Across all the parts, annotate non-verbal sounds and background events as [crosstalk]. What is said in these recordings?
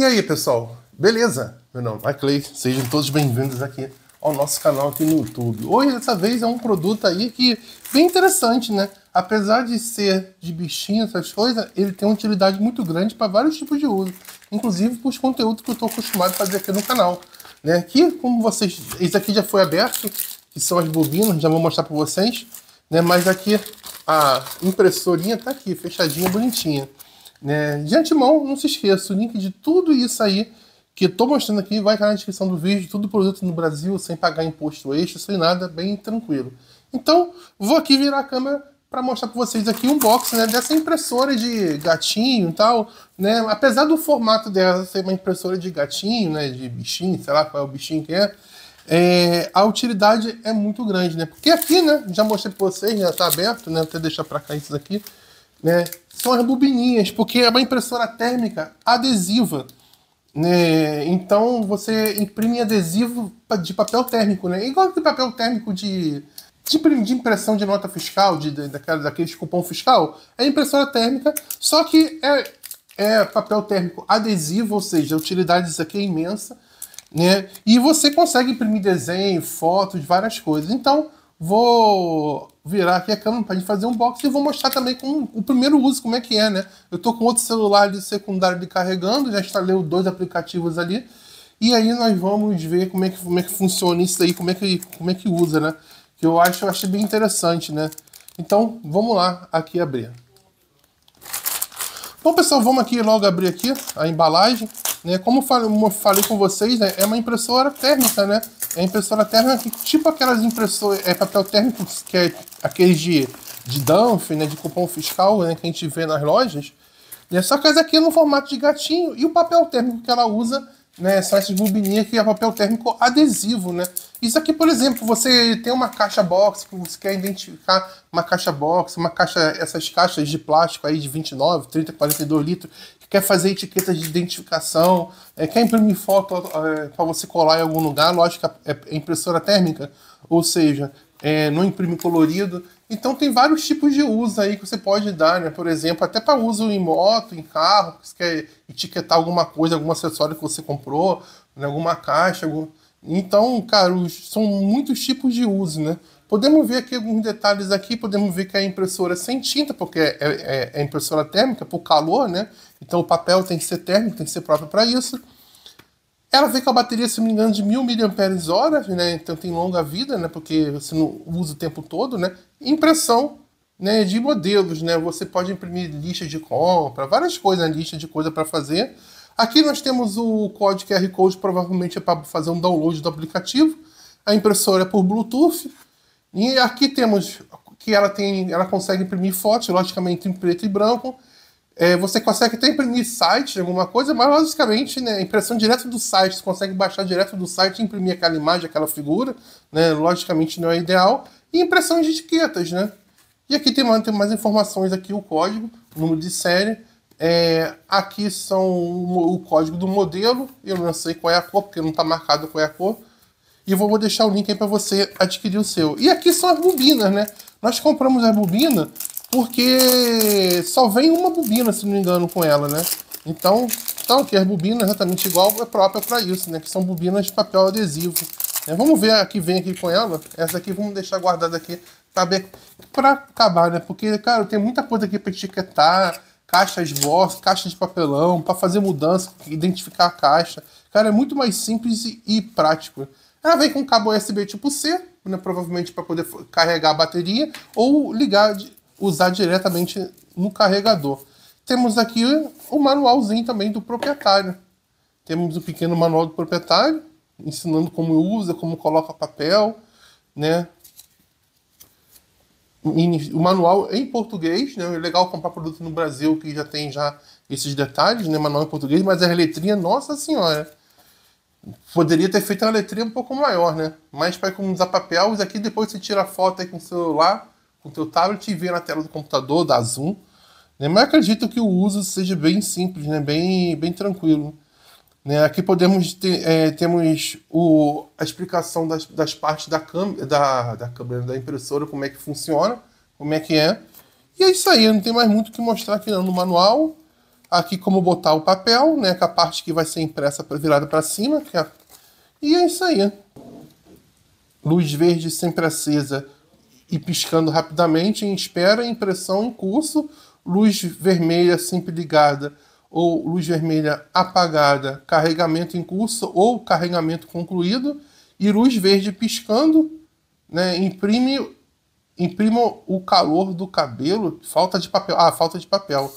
E aí, pessoal? Beleza? Meu nome é Clay, sejam todos bem-vindos aqui ao nosso canal aqui no YouTube. Hoje, dessa vez, é um produto aí que bem interessante, né? Apesar de ser de bichinho, essas coisas, ele tem uma utilidade muito grande para vários tipos de uso, inclusive para os conteúdos que eu estou acostumado a fazer aqui no canal. Né? Aqui, como vocês... Esse aqui já foi aberto, que são as bobinas, já vou mostrar para vocês. Né? Mas aqui a impressorinha está aqui, fechadinha, bonitinha. Né? De antemão, não se esqueça, o link de tudo isso aí que estou mostrando aqui vai estar na descrição do vídeo, tudo produto no Brasil, sem pagar imposto extra, sem nada, bem tranquilo. Então, vou aqui virar a câmera para mostrar para vocês aqui um box né, dessa impressora de gatinho e tal, né? Apesar do formato dela ser uma impressora de gatinho, né, de bichinho, sei lá qual é o bichinho que é, é a utilidade é muito grande, né? Porque aqui, né, já mostrei para vocês, já está aberto, né? até deixar para cá isso daqui né, são as bobininhas, porque é uma impressora térmica adesiva. Né? Então você imprime adesivo de papel térmico, né? Igual que papel térmico de, de, impressão de nota fiscal, de, de, daquela, daqueles cupom fiscal, é impressora térmica, só que é, é papel térmico adesivo, ou seja, a utilidade disso aqui é imensa, né? E você consegue imprimir desenho, fotos, várias coisas. Então, vou virar aqui a câmera para gente fazer um box e vou mostrar também com o primeiro uso, como é que é, né? Eu tô com outro celular de secundário de carregando, já instalei dois aplicativos ali. E aí nós vamos ver como é que, como é que funciona isso aí, como é que, como é que usa, né? Que eu acho, eu achei bem interessante, né? Então, vamos lá aqui abrir. Bom, pessoal, vamos aqui logo abrir aqui a embalagem. Né? Como eu falei, eu falei com vocês, né? é uma impressora térmica, né? é impressora térmica, tipo aquelas impressoras, é papel térmico que é aqueles de, de Danf, né, de cupom fiscal, né, que a gente vê nas lojas, né, só que essa aqui é no formato de gatinho, e o papel térmico que ela usa, né, são essas bobininhas que é papel térmico adesivo, né. Isso aqui, por exemplo, você tem uma caixa box, que você quer identificar uma caixa box, uma caixa, essas caixas de plástico aí de 29, 30, 42 litros, quer fazer etiquetas de identificação, é, quer imprimir foto é, para você colar em algum lugar, lógico que é, é impressora térmica, ou seja, é, não imprime colorido. Então tem vários tipos de uso aí que você pode dar, né? Por exemplo, até para uso em moto, em carro, se quer etiquetar alguma coisa, algum acessório que você comprou, né? alguma caixa. Algum... Então, cara, são muitos tipos de uso, né? Podemos ver aqui alguns detalhes aqui, podemos ver que a impressora é sem tinta, porque é, é, é, é impressora térmica, por calor, né? Então o papel tem que ser térmico, tem que ser próprio para isso. Ela vem com a bateria, se não me engano, de 1000 mAh, né? Então tem longa vida, né? Porque você não usa o tempo todo, né? Impressão né, de modelos, né? Você pode imprimir lista de compra, várias coisas, né? lista de coisa para fazer. Aqui nós temos o código QR Code, provavelmente é para fazer um download do aplicativo. A impressora é por Bluetooth. E aqui temos que ela tem, ela consegue imprimir fotos, logicamente em preto e branco. É, você consegue até imprimir site, alguma coisa, mas basicamente, né, impressão direto do site, você consegue baixar direto do site e imprimir aquela imagem, aquela figura, né, logicamente não é ideal. E impressão de etiquetas, né? E aqui tem mais, tem mais informações aqui, o código, o número de série. É, aqui são o, o código do modelo, eu não sei qual é a cor, porque não está marcado qual é a cor e vou deixar o link aí para você adquirir o seu. E aqui são as bobinas, né? Nós compramos a bobina porque só vem uma bobina, se não me engano, com ela, né? Então, então tá aqui as bobinas exatamente igual é própria para isso, né? Que são bobinas de papel adesivo. Né? Vamos ver a que vem aqui com ela. Essa aqui vamos deixar guardada aqui para acabar, né? Porque, cara, tem muita coisa aqui para etiquetar, caixa esboço, caixa de papelão, para fazer mudança, identificar a caixa. Cara, é muito mais simples e prático. Ela ah, vem com cabo USB tipo C, né, provavelmente para poder carregar a bateria ou ligar, usar diretamente no carregador. Temos aqui o manualzinho também do proprietário. Temos o um pequeno manual do proprietário, ensinando como usa, como coloca papel, né? O manual em português, né? É legal comprar produto no Brasil que já tem já esses detalhes, né? Manual em português, mas é a letrinha, nossa senhora Poderia ter feito uma letrinha um pouco maior, né? Mas para economizar papel, isso aqui depois você tira a foto aí com o celular, com o teu tablet e vê na tela do computador, da Zoom. Né? Mas acredito que o uso seja bem simples, né? bem, bem tranquilo. Né? Aqui podemos ter, é, temos o, a explicação das, das partes da câmera, da, da câmera, da impressora, como é que funciona, como é que é. E é isso aí, não tem mais muito o que mostrar aqui não, no manual aqui como botar o papel, né, com a parte que vai ser impressa virada para cima, é... e é isso aí. Luz verde sempre acesa e piscando rapidamente em espera, impressão em curso, luz vermelha sempre ligada ou luz vermelha apagada, carregamento em curso ou carregamento concluído e luz verde piscando, né, imprime imprima o calor do cabelo, falta de papel, ah, falta de papel.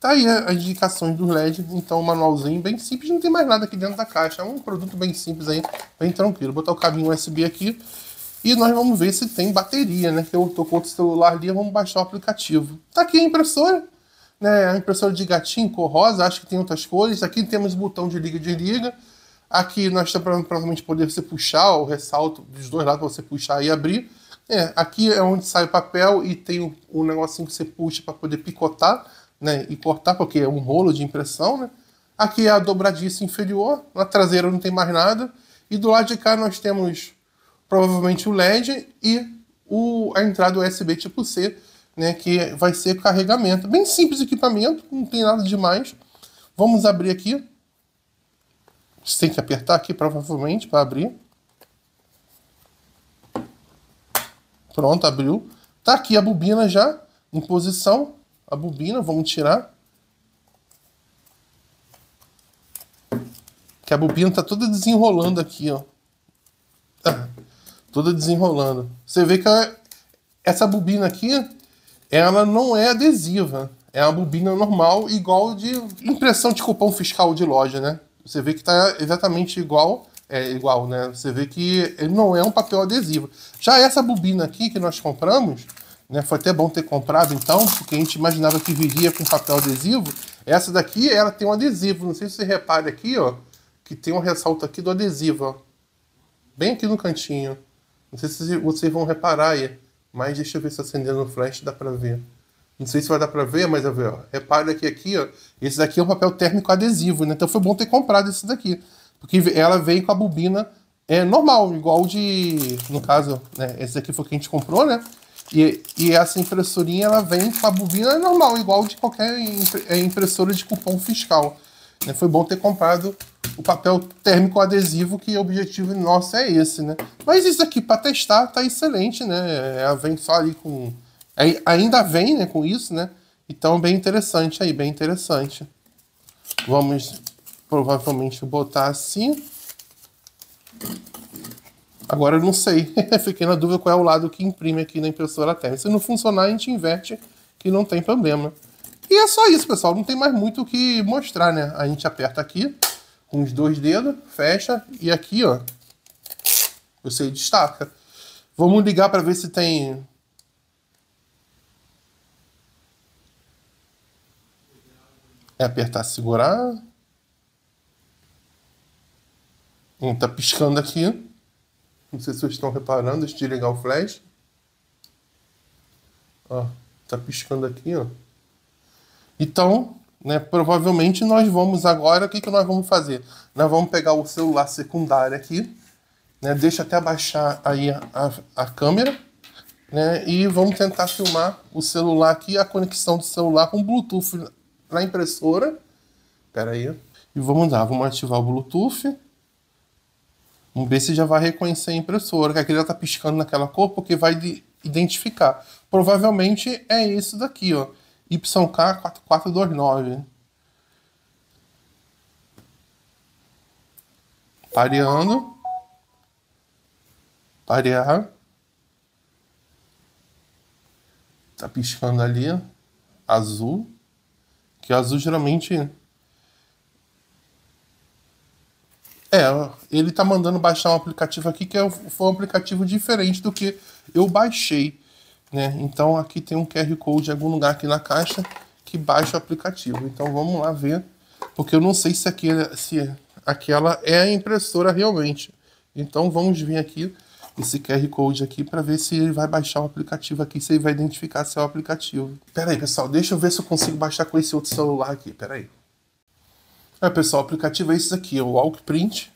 Tá aí né, as indicações do LED, então um manualzinho bem simples, não tem mais nada aqui dentro da caixa, é um produto bem simples aí, bem tranquilo. Vou botar o cabinho USB aqui e nós vamos ver se tem bateria, né? Que eu tô com outro celular ali, vamos baixar o aplicativo. Tá aqui a impressora, né? A impressora de gatinho, cor rosa, acho que tem outras cores. Aqui temos o botão de liga e desliga. Aqui nós temos tá provavelmente poder você puxar o ressalto dos dois lados para você puxar e abrir. É, aqui é onde sai o papel e tem o um, negocinho que você puxa para poder picotar né, e cortar, porque é um rolo de impressão, né? Aqui é a dobradiça inferior, na traseira não tem mais nada, e do lado de cá nós temos provavelmente o LED e o, a entrada USB tipo C, né, que vai ser carregamento. Bem simples equipamento, não tem nada demais. Vamos abrir aqui. Você tem que apertar aqui provavelmente para abrir. Pronto, abriu. Tá aqui a bobina já em posição a bobina, vamos tirar. Que a bobina tá toda desenrolando aqui, ó. Ah, toda desenrolando. Você vê que ela, essa bobina aqui, ela não é adesiva. É uma bobina normal, igual de impressão de cupom fiscal de loja, né? Você vê que tá exatamente igual, é igual, né? Você vê que ele não é um papel adesivo. Já essa bobina aqui que nós compramos, né? Foi até bom ter comprado então, porque a gente imaginava que viria com papel adesivo. Essa daqui, ela tem um adesivo. Não sei se você repara aqui, ó, que tem um ressalto aqui do adesivo, ó. Bem aqui no cantinho. Não sei se vocês vão reparar aí, mas deixa eu ver se acendendo o flash dá para ver. Não sei se vai dar para ver, mas ó, repara aqui aqui, ó, esse daqui é um papel térmico adesivo, né? Então foi bom ter comprado esse daqui, porque ela vem com a bobina é normal, igual de, no caso, né, esse daqui foi o que a gente comprou, né? E, e essa impressorinha ela vem com a bobina é normal, igual de qualquer é impressora de cupom fiscal. Né? Foi bom ter comprado o papel térmico adesivo, que o objetivo nosso é esse, né? Mas isso aqui para testar tá excelente, né? É, ela vem só ali com. Ainda vem né, com isso, né? Então, bem interessante aí, bem interessante. Vamos provavelmente botar assim. Agora eu não sei. [laughs] Fiquei na dúvida qual é o lado que imprime aqui na impressora térmica. Se não funcionar, a gente inverte, que não tem problema. E é só isso, pessoal. Não tem mais muito o que mostrar, né? A gente aperta aqui com os dois dedos, fecha e aqui, ó, você destaca. Vamos ligar para ver se tem É apertar segurar. Hum, tá piscando aqui. Não sei se vocês estão reparando, antes de ligar o flash. Ó, tá piscando aqui, ó. Então, né, provavelmente nós vamos agora, o que, que nós vamos fazer? Nós vamos pegar o celular secundário aqui, né, deixa até abaixar aí a, a, a câmera, né, e vamos tentar filmar o celular aqui, a conexão do celular com Bluetooth na impressora. Pera aí. E vamos lá, vamos ativar o Bluetooth. Um se já vai reconhecer a impressora, que já está piscando naquela cor, porque vai identificar. Provavelmente é isso daqui, ó. YK4429. Pareando. Parear. Tá piscando ali. Azul. Que azul geralmente. É, ele tá mandando baixar um aplicativo aqui que é, foi um aplicativo diferente do que eu baixei, né? Então aqui tem um QR Code em algum lugar aqui na caixa que baixa o aplicativo. Então vamos lá ver, porque eu não sei se, aquele, se aquela é a impressora realmente. Então vamos vir aqui esse QR Code aqui para ver se ele vai baixar o aplicativo aqui, se ele vai identificar se é o aplicativo. Pera aí, pessoal, deixa eu ver se eu consigo baixar com esse outro celular aqui, pera aí. É, pessoal, o aplicativo é esse aqui, é o Walkprint.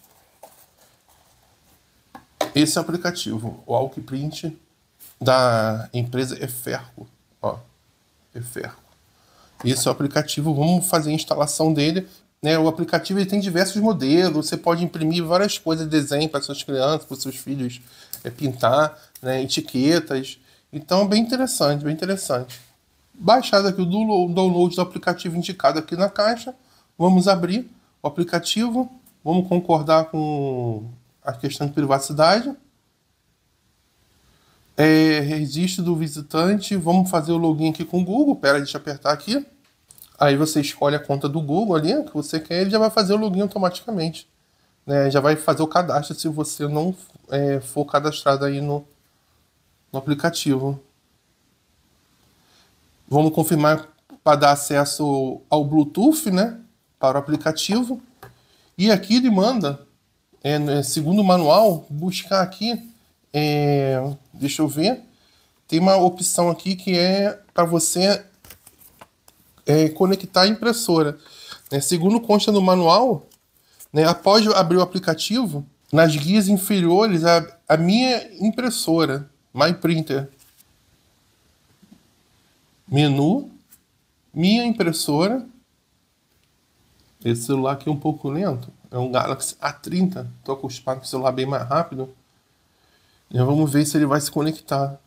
Esse aplicativo, o Alckprint da empresa Eferco. Ó, Eferco. Esse é o aplicativo, vamos fazer a instalação dele. Né? O aplicativo ele tem diversos modelos, você pode imprimir várias coisas, desenho para suas crianças, para seus filhos é, pintar, né? etiquetas. Então, bem interessante, bem interessante. Baixado aqui o download do aplicativo indicado aqui na caixa, vamos abrir o aplicativo, vamos concordar com a questão de privacidade. É, registro do visitante, vamos fazer o login aqui com o Google, pera, deixa eu apertar aqui. Aí você escolhe a conta do Google ali, que você quer, ele já vai fazer o login automaticamente. Né? Já vai fazer o cadastro se você não é, for cadastrado aí no, no aplicativo. Vamos confirmar para dar acesso ao Bluetooth, né? Para o aplicativo. E aqui ele manda é, né, segundo o manual, buscar aqui, é, deixa eu ver, tem uma opção aqui que é para você é, conectar a impressora. É, segundo consta no manual, né, após abrir o aplicativo, nas guias inferiores, a, a minha impressora, My Printer. Menu, minha impressora, esse celular aqui é um pouco lento. É um Galaxy A30. Estou acostumado com o celular bem mais rápido. E vamos ver se ele vai se conectar.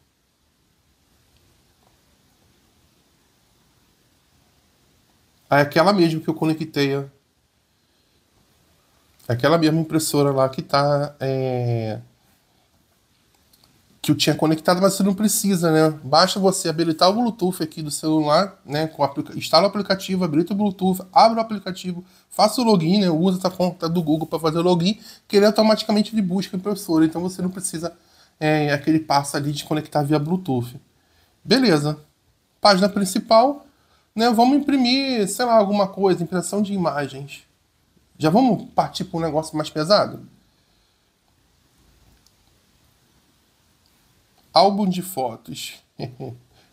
Ah, é aquela mesmo que eu conectei. Ó. É aquela mesma impressora lá que está, É que eu tinha conectado, mas você não precisa, né? Basta você habilitar o Bluetooth aqui do celular, né? Com aplica... Instala o aplicativo, habilita o Bluetooth, abre o aplicativo, faça o login, né? Usa essa conta do Google para fazer o login, que ele automaticamente ele busca o impressora. Então você não precisa é, aquele passo ali de conectar via Bluetooth. Beleza. Página principal, né? Vamos imprimir, sei lá, alguma coisa, impressão de imagens. Já vamos partir para um negócio mais pesado? álbum de fotos. [laughs]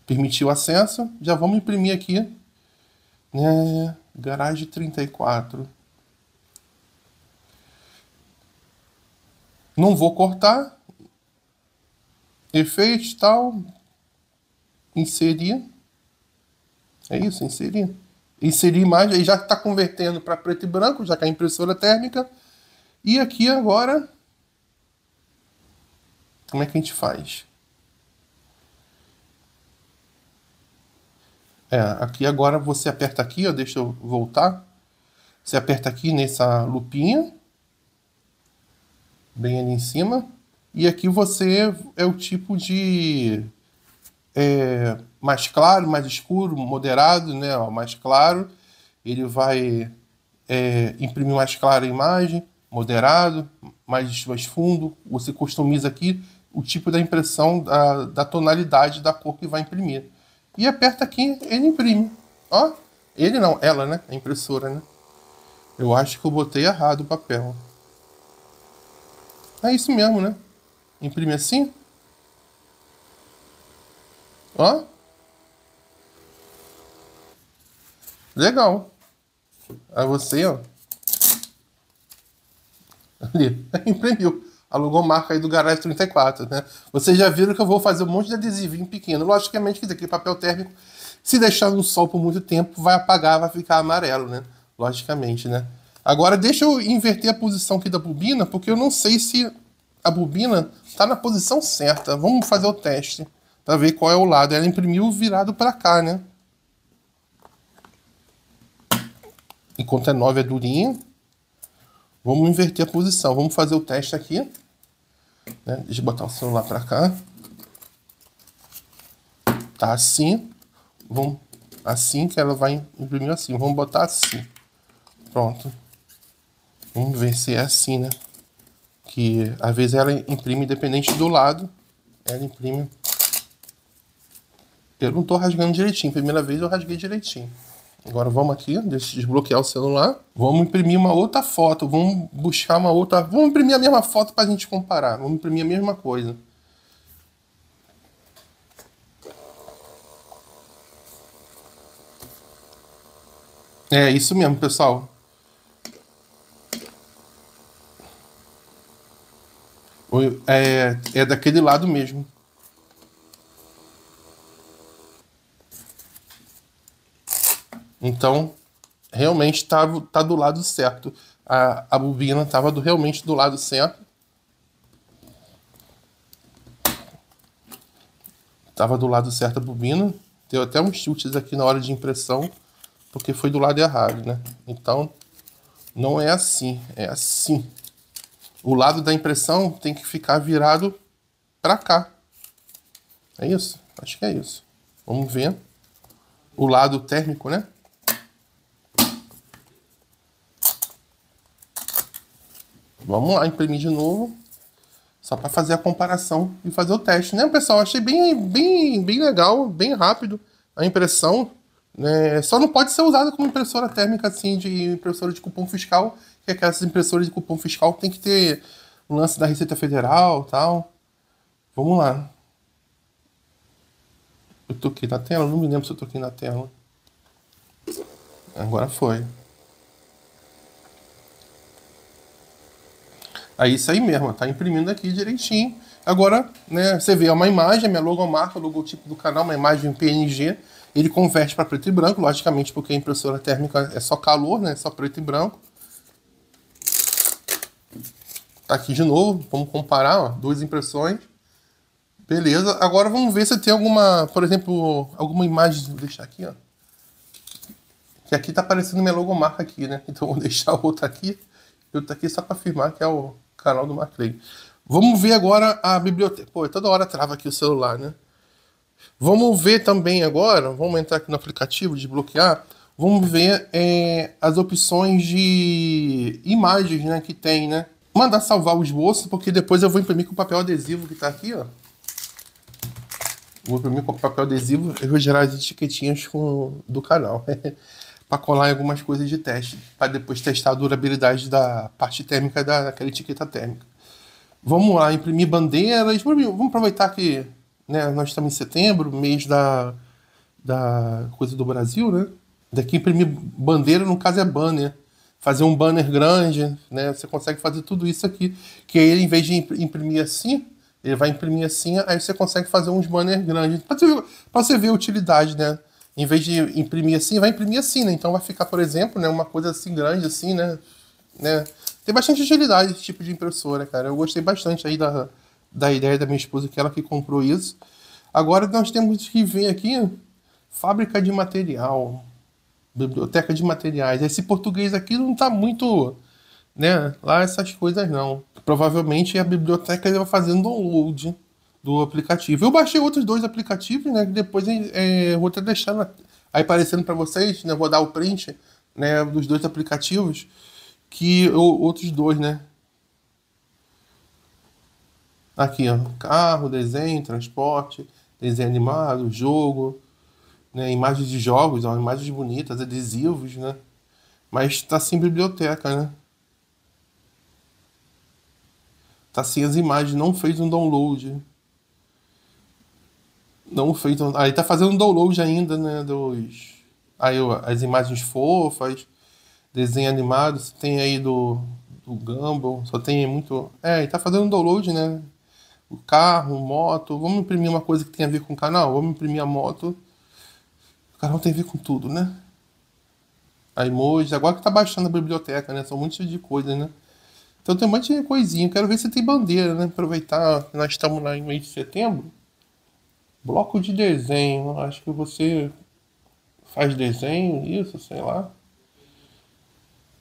Permitiu acesso. Já vamos imprimir aqui. É, garagem 34. Não vou cortar. Efeitos, tal. Inserir. É isso, inserir. Inserir imagem. Aí já está convertendo para preto e branco, já que é a impressora é térmica. E aqui agora como é que a gente faz? É, aqui agora você aperta aqui, ó, deixa eu voltar. Você aperta aqui nessa lupinha, bem ali em cima. E aqui você é o tipo de é, mais claro, mais escuro, moderado, né? Ó, mais claro, ele vai é, imprimir mais clara a imagem, moderado, mais, mais fundo. Você customiza aqui o tipo da impressão da, da tonalidade da cor que vai imprimir e aperta aqui, ele imprime. Ó, ele não, ela, né? A impressora, né? Eu acho que eu botei errado o papel. É isso mesmo, né? Imprime assim. Ó. Legal. Aí você, ó. Ali, [laughs] imprimiu a logomarca aí do Garage 34, né? Vocês já viram que eu vou fazer um monte de adesivinho pequeno. Logicamente que aquele é papel térmico, se deixar no sol por muito tempo, vai apagar, vai ficar amarelo, né? Logicamente, né? Agora deixa eu inverter a posição aqui da bobina, porque eu não sei se a bobina está na posição certa. Vamos fazer o teste para ver qual é o lado. Ela imprimiu virado para cá, né? Enquanto é 9 é durinha. Vamos inverter a posição. Vamos fazer o teste aqui. Né? Deixa eu botar o celular para cá. Tá assim. Vamos assim que ela vai imprimir assim. Vamos botar assim. Pronto. Vamos ver se é assim, né? Que às vezes ela imprime independente do lado. Ela imprime. Eu não tô rasgando direitinho. Primeira vez eu rasguei direitinho. Agora vamos aqui, deixa eu desbloquear o celular. Vamos imprimir uma outra foto, vamos buscar uma outra. Vamos imprimir a mesma foto para a gente comparar. Vamos imprimir a mesma coisa. É isso mesmo, pessoal. É, é daquele lado mesmo. Então, realmente está tá do lado certo. A, a bobina estava realmente do lado certo. Estava do lado certo a bobina. Deu até uns chutes aqui na hora de impressão, porque foi do lado errado, né? Então, não é assim, é assim. O lado da impressão tem que ficar virado para cá. É isso? Acho que é isso. Vamos ver. O lado térmico, né? Vamos lá, imprimir de novo. Só para fazer a comparação e fazer o teste, né, pessoal? Achei bem, bem, bem legal, bem rápido a impressão. Né? Só não pode ser usada como impressora térmica, assim, de impressora de cupom fiscal, que é aquelas impressoras de cupom fiscal tem que ter o lance da Receita Federal tal. Vamos lá. Eu toquei na tela? Não me lembro se eu toquei na tela. Agora foi. É isso aí mesmo, tá imprimindo aqui direitinho. Agora, né, você vê, é uma imagem, minha logomarca, o logotipo do canal, uma imagem PNG. Ele converte para preto e branco, logicamente, porque a impressora térmica é só calor, né? É só preto e branco. Tá aqui de novo, vamos comparar, ó, duas impressões. Beleza, agora vamos ver se tem alguma, por exemplo, alguma imagem, vou deixar aqui, ó. Que aqui tá aparecendo minha logomarca aqui, né? [laughs] Então vou deixar outra aqui Eu outra aqui só para afirmar que é o, canal do Maclay. Vamos ver agora a biblioteca. Pô, toda hora trava aqui o celular, né? Vamos ver também agora, vamos entrar aqui no aplicativo, desbloquear. Vamos ver é, as opções de imagens né, que tem, né? Mandar salvar o esboço, porque depois eu vou imprimir com o papel adesivo que tá aqui, ó. Vou imprimir com o papel adesivo e vou gerar as etiquetinhas com, do canal. [laughs] para colar algumas coisas de teste, para depois testar a durabilidade da parte térmica da, daquela etiqueta térmica. Vamos lá, imprimir bandeiras, vamos aproveitar que né, nós estamos em setembro, mês da, da coisa do Brasil, né? Daqui imprimir bandeira, no caso é banner. Fazer um banner grande, né? Você consegue fazer tudo isso aqui. Que ele, em vez de imprimir assim, ele vai imprimir assim, aí você consegue fazer uns banners grandes. Para você, ver, você ver a utilidade, né? em vez de imprimir assim, vai imprimir assim, né? Então vai ficar, por exemplo, né, uma coisa assim grande, assim, né? né? Tem bastante agilidade esse tipo de impressora, cara. Eu gostei bastante aí da, da ideia da minha esposa, que ela que comprou isso. Agora nós temos que ver aqui fábrica de material, biblioteca de materiais. Esse português aqui não tá muito, né? Lá essas coisas não. Provavelmente a biblioteca vai fazendo download do aplicativo. Eu baixei outros dois aplicativos, né? Que depois é, vou até deixar aí aparecendo para vocês, né? Vou dar o print né, dos dois aplicativos, que outros dois, né? Aqui, ó, carro, desenho, transporte, desenho animado, jogo, né, imagens de jogos, ó, imagens bonitas, adesivos, né? Mas tá sem biblioteca, né? Tá sem as imagens, não fez um download. Não feito. Aí tá fazendo download ainda, né? Dos. Aí as imagens fofas, desenho animado, tem aí do, do Gumball, só tem muito. É, e tá fazendo download, né? O carro, moto. Vamos imprimir uma coisa que tem a ver com o canal? Vamos imprimir a moto. O canal tem a ver com tudo, né? A emoji. Agora que tá baixando a biblioteca, né? São muitos de coisas, né? Então tem um monte de coisinha. Quero ver se tem bandeira, né? Aproveitar, nós estamos lá em mês de setembro. Bloco de desenho. Acho que você faz desenho, isso, sei lá.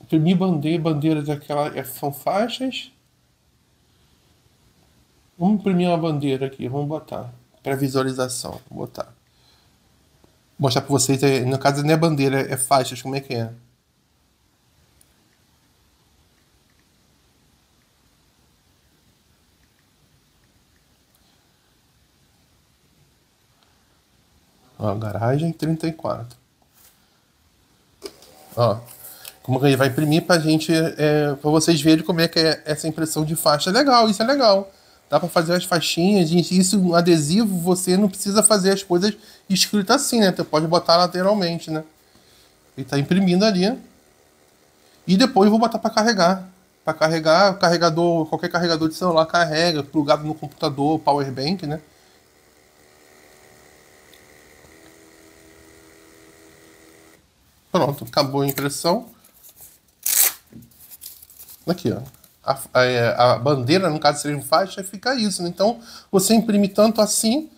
Imprimir bandeira, bandeiras aquela, é, são faixas. Vamos imprimir uma bandeira aqui, vamos botar. Para visualização, vou botar. Vou mostrar para vocês, no caso não é bandeira, é faixas, como é que é. Ó, garagem 34. Ó, como ele vai imprimir pra gente, é, pra vocês verem como é que é essa impressão de faixa. É legal, isso é legal. Dá para fazer as faixinhas, gente. Isso, um adesivo, você não precisa fazer as coisas escritas assim, né? Você pode botar lateralmente, né? Ele tá imprimindo ali. E depois eu vou botar para carregar. Para carregar, carregador, qualquer carregador de celular carrega, plugado no computador, power bank, né? Pronto, acabou a impressão. Aqui, ó. A, a, é, a, bandeira, no caso seria em faixa, fica isso. Né? Então você imprime tanto assim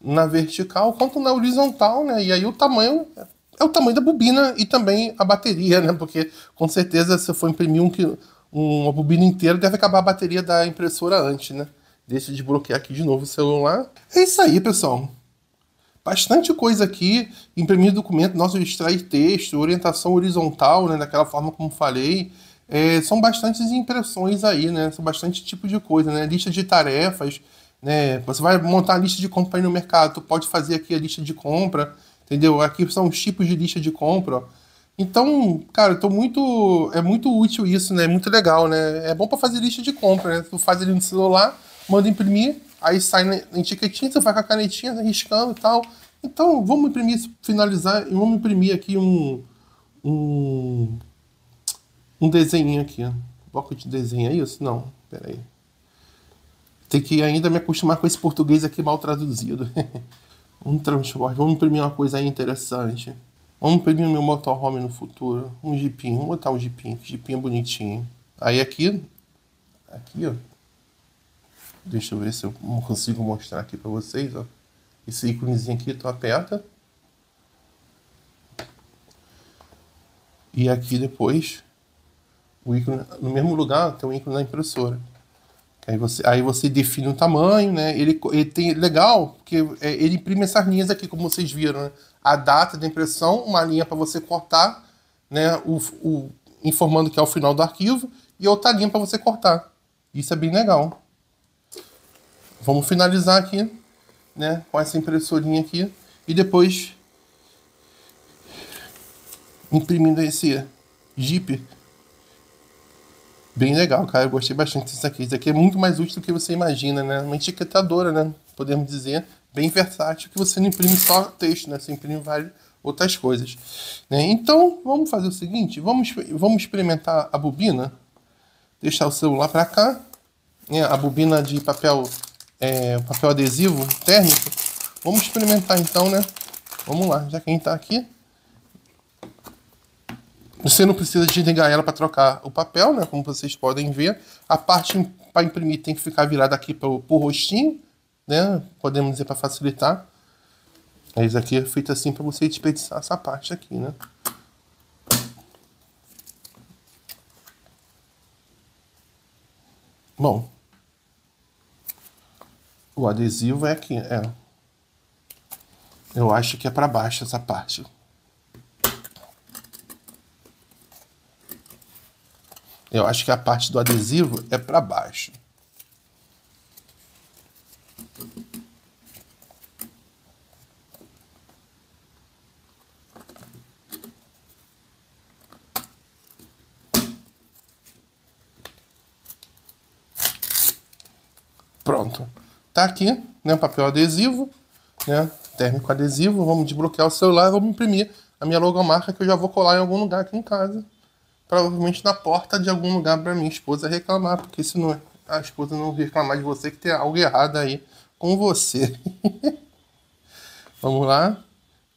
na vertical quanto na horizontal, né? E aí o tamanho é, é o tamanho da bobina e também a bateria, né? Porque com certeza se for imprimir um, uma bobina inteira, deve acabar a bateria da impressora antes, né? Deixa de bloquear aqui de novo o celular. É isso aí, pessoal bastante coisa aqui, imprimir documento, nosso extrair texto, orientação horizontal, né, daquela forma como falei, é, são bastantes impressões aí, né, são bastante tipo de coisa, né, lista de tarefas, né, você vai montar a lista de compra aí no mercado, tu pode fazer aqui a lista de compra, entendeu? Aqui são os tipos de lista de compra, ó. Então, cara, tô muito. É muito útil isso, né? É muito legal, né? É bom para fazer lista de compra, né? Tu faz ali no celular, manda imprimir, aí sai em etiquetinha, você vai com a canetinha tá riscando e tal. Então vamos imprimir, finalizar, e vamos imprimir aqui um, um, um desenho aqui. Bloco de desenho, é isso? Não, peraí. Tem que ainda me acostumar com esse português aqui mal traduzido. um [laughs] transporte, vamos imprimir uma coisa aí interessante. Vamos imprimir o meu motorhome no futuro. Um jipinho, vamos botar um jipinho, jipinho bonitinho. Aí aqui, aqui ó, Deixa eu ver se eu consigo mostrar aqui para vocês, ó. Esse íconezinho aqui, tu aperta. E aqui depois, o ícone, no mesmo lugar, tem o um ícone da impressora. Aí você, aí você define o tamanho, né? Ele, ele tem legal, porque é, ele imprime essas linhas aqui, como vocês viram, né? A data da impressão, uma linha para você cortar, né? O, o, informando que é o final do arquivo e outra linha para você cortar. Isso é bem legal vamos finalizar aqui, né, com essa impressorinha aqui e depois imprimindo esse Jeep. Bem legal, cara. Eu gostei bastante disso aqui. Isso aqui é muito mais útil do que você imagina, né? Uma etiquetadora, né? Podemos dizer, bem versátil, que você não imprime só texto, né? Você imprime várias outras coisas. Né? Então, vamos fazer o seguinte: vamos, vamos experimentar a bobina. Deixar o celular para cá. Né? A bobina de papel é, papel adesivo térmico. Vamos experimentar então, né? Vamos lá, já que a gente está aqui. Você não precisa desligar ela para trocar o papel, né? Como vocês podem ver. A parte para imprimir tem que ficar virada aqui para o rostinho, né? Podemos dizer para facilitar. Isso aqui é feito assim para você desperdiçar essa parte aqui, né? Bom, o adesivo é aqui, é. Eu acho que é para baixo essa parte. Eu acho que a parte do adesivo é para baixo. Pronto. Tá aqui, né? papel adesivo, né? Térmico adesivo. Vamos desbloquear o celular e vamos imprimir a minha logomarca que eu já vou colar em algum lugar aqui em casa. Provavelmente na porta de algum lugar para minha esposa reclamar, porque se não, é, a esposa não reclamar de você que tem algo errado aí com você. [laughs] vamos lá.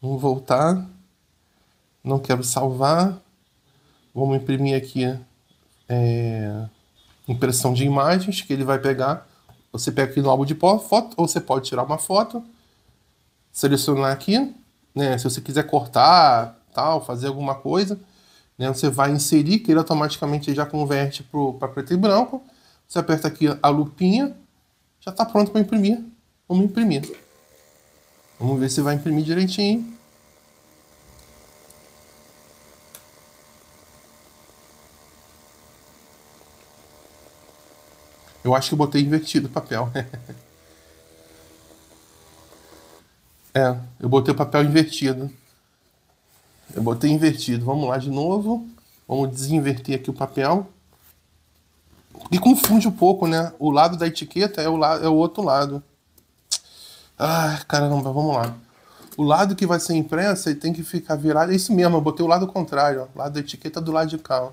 Vamos voltar. Não quero salvar. Vamos imprimir aqui é, impressão de imagens que ele vai pegar você pega aqui no álbum de foto, ou você pode tirar uma foto, selecionar aqui, né? Se você quiser cortar, tal, fazer alguma coisa, né? Você vai inserir, que ele automaticamente já converte para preto e branco. Você aperta aqui a lupinha, já está pronto para imprimir. Vamos imprimir. Vamos ver se vai imprimir direitinho. Eu acho que eu botei invertido o papel. [laughs] é, eu botei o papel invertido. Eu botei invertido. Vamos lá de novo. Vamos desinverter aqui o papel. E confunde um pouco, né? O lado da etiqueta é o, la é o outro lado. Ah, caramba, vamos lá. O lado que vai ser imprensa tem que ficar virado. É isso mesmo, eu botei o lado contrário. O lado da etiqueta do lado de cá. Ó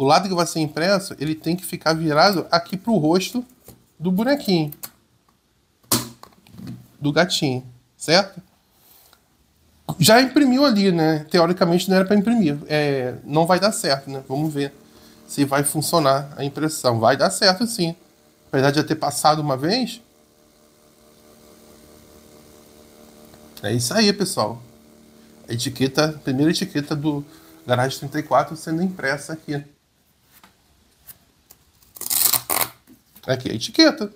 o lado que vai ser impresso, ele tem que ficar virado aqui pro rosto do bonequinho. Do gatinho, certo? Já imprimiu ali, né? Teoricamente não era para imprimir. É, não vai dar certo, né? Vamos ver se vai funcionar a impressão. Vai dar certo sim. Apesar de já ter passado uma vez. É isso aí, pessoal. A etiqueta, primeira etiqueta do Garage 34 sendo impressa aqui. Aqui a é etiqueta.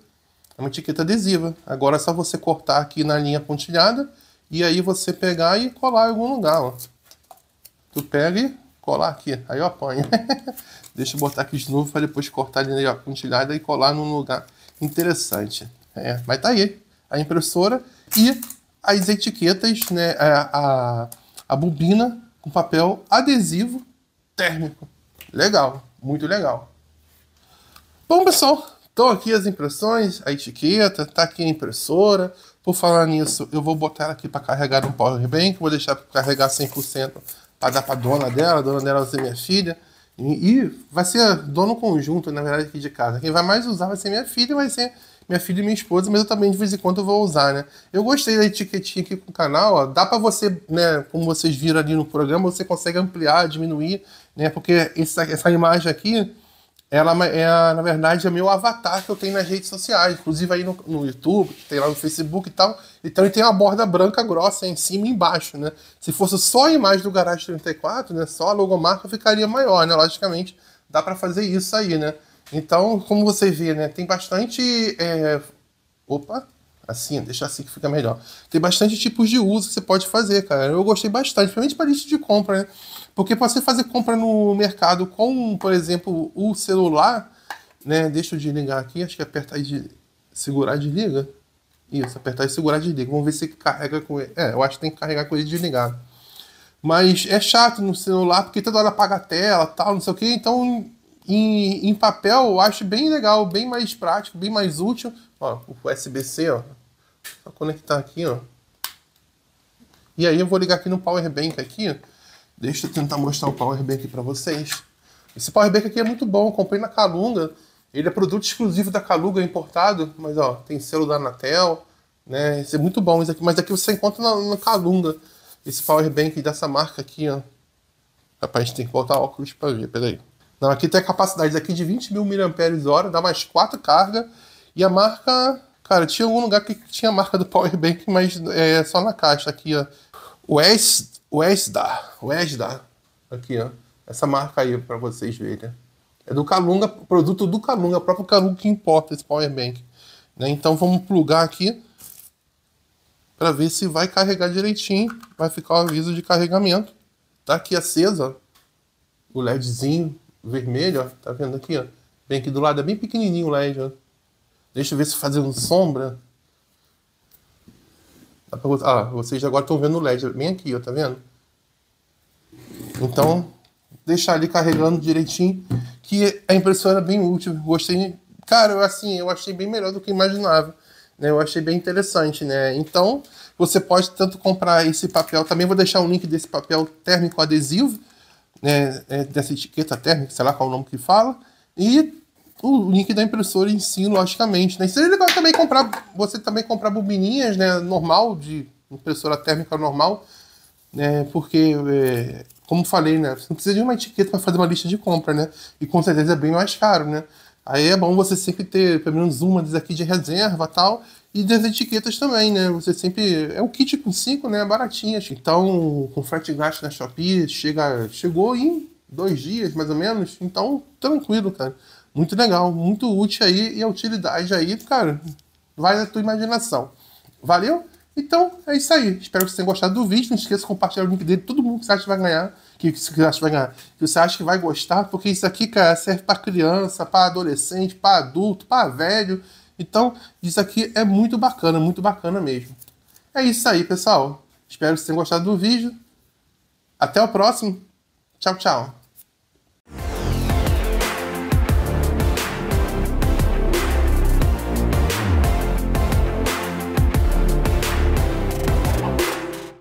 É uma etiqueta adesiva. Agora é só você cortar aqui na linha pontilhada e aí você pegar e colar em algum lugar, ó. Tu pega e colar aqui. Aí eu [laughs] apanho. Deixa eu botar aqui de novo para depois cortar ali na pontilhada e colar num lugar interessante. É, mas tá aí. A impressora e as etiquetas, né? A, a, a bobina com papel adesivo térmico. Legal, muito legal. Bom, pessoal, então aqui as impressões, a etiqueta, tá aqui a impressora. Por falar nisso, eu vou botar ela aqui para carregar um power bank, vou deixar para carregar 100% para dar para dona dela, a dona dela vai ser minha filha. E, e vai ser dono conjunto, na verdade, aqui de casa. Quem vai mais usar vai ser minha filha, vai ser minha filha e minha esposa, mas eu também de vez em quando vou usar, né? Eu gostei da etiquetinha aqui com o canal, ó. Dá para você, né, como vocês viram ali no programa, você consegue ampliar, diminuir, né? Porque essa, essa imagem aqui ela é, é na verdade, é meu avatar que eu tenho nas redes sociais, inclusive aí no, no YouTube, tem lá no Facebook e tal. Então ele tem uma borda branca grossa em cima e embaixo, né? Se fosse só a imagem do Garage 34, né? Só a logomarca ficaria maior, né? Logicamente, dá para fazer isso aí, né? Então, como você vê, né? Tem bastante. É... Opa! Assim, deixa assim que fica melhor. Tem bastante tipos de uso que você pode fazer, cara. Eu gostei bastante, principalmente para lista de compra, né? Porque para você fazer compra no mercado com, por exemplo, o celular, né? Deixa eu desligar aqui, acho que apertar e de... segurar desliga. Isso, apertar e segurar liga. Vamos ver se carrega com ele. É, eu acho que tem que carregar com ele desligado. Mas é chato no celular, porque toda hora apaga a tela, tal, não sei o que. Então, em, em papel, eu acho bem legal, bem mais prático, bem mais útil. Ó, o USB-C, ó. Só conectar aqui, ó. E aí eu vou ligar aqui no power bank aqui, ó Deixa eu tentar mostrar o Power Bank para vocês. Esse Power Bank aqui é muito bom, eu comprei na Calunga. Ele é produto exclusivo da calunga é importado, mas ó, tem selo da Anatel, né? Esse é muito bom esse aqui, mas aqui você encontra na, na Calunga esse Power Bank dessa marca aqui, ó. Rapaz, tem que botar óculos para ver, peraí. Não, aqui tem a capacidade aqui de 20 mil mAh, dá mais quatro cargas. E a marca, cara, tinha algum lugar que tinha a marca do Power Bank, mas é só na caixa aqui, ó. O S Wesdar, Wesda, aqui ó, essa marca aí para vocês verem. É do Calunga, produto do Calunga, próprio Calunga que importa esse power bank. Né? Então vamos plugar aqui para ver se vai carregar direitinho, vai ficar o aviso de carregamento. Tá aqui acesa, o LEDzinho vermelho, ó, tá vendo aqui, ó? Bem aqui do lado, é bem pequenininho o LED, ó. Deixa eu ver se fazendo sombra. Tá ah, vocês agora estão vendo o LED bem aqui, ó, tá vendo? Então, deixar ele carregando direitinho, que a impressora é bem útil. Gostei, cara, eu, assim, eu achei bem melhor do que imaginava. Né? Eu achei bem interessante, né? Então, você pode tanto comprar esse papel, também vou deixar o um link desse papel térmico adesivo, né? É, dessa etiqueta térmica, sei lá qual é o nome que fala, e o link da impressora em si, logicamente. Né? E seria legal também comprar, você também comprar bobininhas, né, normal, de impressora térmica normal, né, porque, é, como falei, né, você não precisa de uma etiqueta para fazer uma lista de compra, né, e com certeza é bem mais caro, né. Aí é bom você sempre ter pelo menos uma das aqui de reserva tal, e das etiquetas também, né? Você sempre. É um kit com cinco né? Baratinhas. Então, com frete grátis na Shopee, chega, chegou em dois dias, mais ou menos. Então, tranquilo, cara. Muito legal, muito útil aí e a utilidade aí, cara, vai da tua imaginação. Valeu? Então é isso aí. Espero que vocês tenham gostado do vídeo. Não esqueça de compartilhar o link dele. Todo mundo que você acha que vai ganhar, que, que você acha que vai ganhar, que você acha que vai gostar, porque isso aqui, cara, serve para criança, para adolescente, para adulto, para velho. Então, isso aqui é muito bacana, muito bacana mesmo. É isso aí, pessoal. Espero que vocês tenham gostado do vídeo. Até o próximo. Tchau, tchau.